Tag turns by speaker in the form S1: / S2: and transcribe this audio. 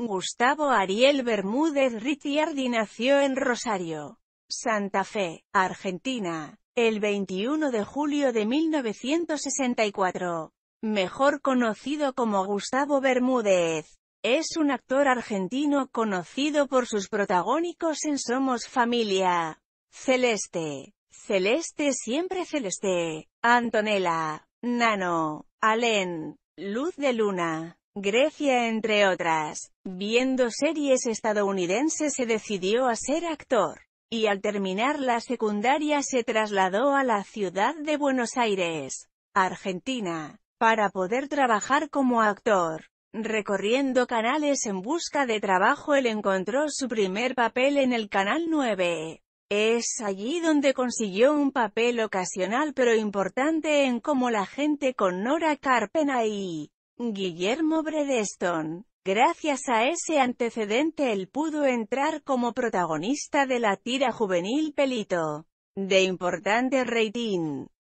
S1: Gustavo Ariel Bermúdez Ricciardi nació en Rosario, Santa Fe, Argentina, el 21 de julio de 1964. Mejor conocido como Gustavo Bermúdez, es un actor argentino conocido por sus protagónicos en Somos Familia, Celeste, Celeste Siempre Celeste, Antonella, Nano, Alén, Luz de Luna. Grecia entre otras. Viendo series estadounidenses se decidió a ser actor, y al terminar la secundaria se trasladó a la ciudad de Buenos Aires, Argentina, para poder trabajar como actor. Recorriendo canales en busca de trabajo él encontró su primer papel en el Canal 9. Es allí donde consiguió un papel ocasional pero importante en Como la gente con Nora Carpena y Guillermo Bredeston. Gracias a ese antecedente él pudo entrar como protagonista de la tira juvenil Pelito, de importante rating.